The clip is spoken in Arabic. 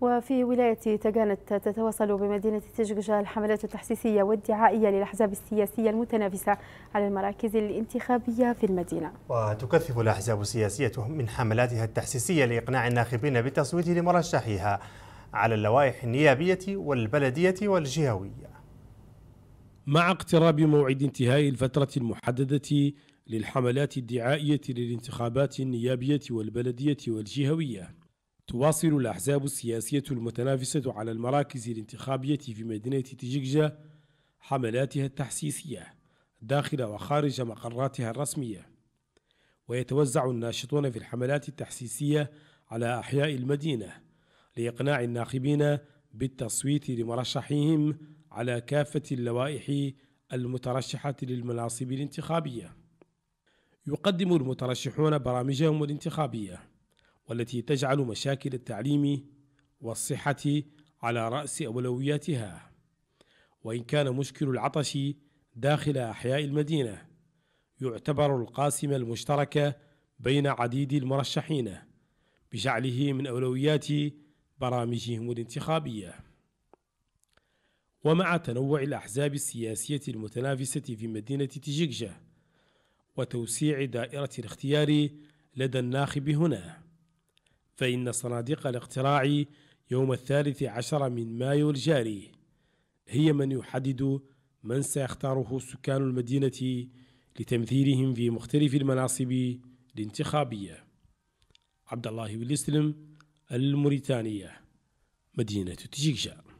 وفي ولاية تجانت تتواصل بمدينة تشججة الحملات التحسيسية والدعائية للأحزاب السياسية المتنافسة على المراكز الانتخابية في المدينة وتكثف الأحزاب السياسية من حملاتها التحسيسية لإقناع الناخبين بالتصويت لمرشحيها على اللوائح النيابية والبلدية والجهوية مع اقتراب موعد انتهاء الفترة المحددة للحملات الدعائية للانتخابات النيابية والبلدية والجهوية تواصل الأحزاب السياسية المتنافسة على المراكز الانتخابية في مدينة تجيججا حملاتها التحسيسية داخل وخارج مقراتها الرسمية ويتوزع الناشطون في الحملات التحسيسية على أحياء المدينة لإقناع الناخبين بالتصويت لمرشحيهم على كافة اللوائح المترشحة للمناصب الانتخابية يقدم المترشحون برامجهم الانتخابيه والتي تجعل مشاكل التعليم والصحة على رأس أولوياتها وإن كان مشكل العطش داخل أحياء المدينة يعتبر القاسم المشترك بين عديد المرشحين بجعله من أولويات برامجهم الانتخابية ومع تنوع الأحزاب السياسية المتنافسة في مدينة تجيكجا وتوسيع دائرة الاختيار لدى الناخب هنا فإن صناديق الاقتراع يوم الثالث عشر من مايو الجاري هي من يحدد من سيختاره سكان المدينة لتمثيلهم في مختلف المناصب الانتخابية عبد الله بن المريتانية مدينة تجيكشا